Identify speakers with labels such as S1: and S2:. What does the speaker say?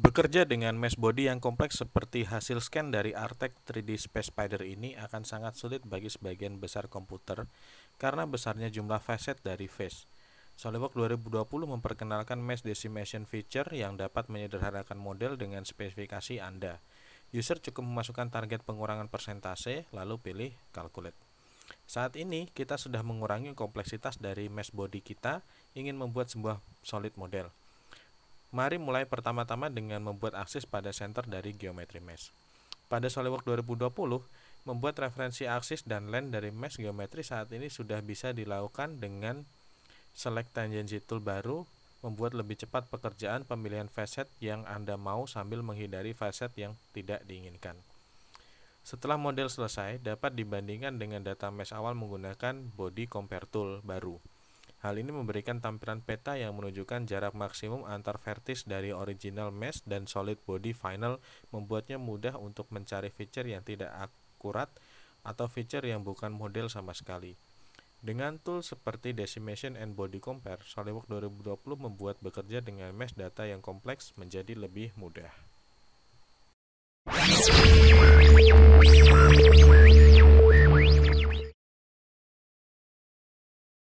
S1: Bekerja dengan mesh body yang kompleks seperti hasil scan dari Artek 3D Space Spider ini akan sangat sulit bagi sebagian besar komputer karena besarnya jumlah facet dari face. SolidWorks 2020 memperkenalkan mesh decimation feature yang dapat menyederhanakan model dengan spesifikasi Anda. User cukup memasukkan target pengurangan persentase, lalu pilih calculate. Saat ini kita sudah mengurangi kompleksitas dari mesh body kita ingin membuat sebuah solid model. Mari mulai pertama-tama dengan membuat aksis pada center dari geometri mesh. Pada SolidWorks 2020, membuat referensi aksis dan length dari mesh geometri saat ini sudah bisa dilakukan dengan select tangency tool baru membuat lebih cepat pekerjaan pemilihan facet yang Anda mau sambil menghindari facet yang tidak diinginkan. Setelah model selesai, dapat dibandingkan dengan data mesh awal menggunakan body compare tool baru. Hal ini memberikan tampilan peta yang menunjukkan jarak maksimum antar vertis dari original mesh dan solid body final membuatnya mudah untuk mencari feature yang tidak akurat atau feature yang bukan model sama sekali. Dengan tool seperti Decimation and Body Compare, SolidWorks 2020 membuat bekerja dengan mesh data yang kompleks menjadi lebih mudah.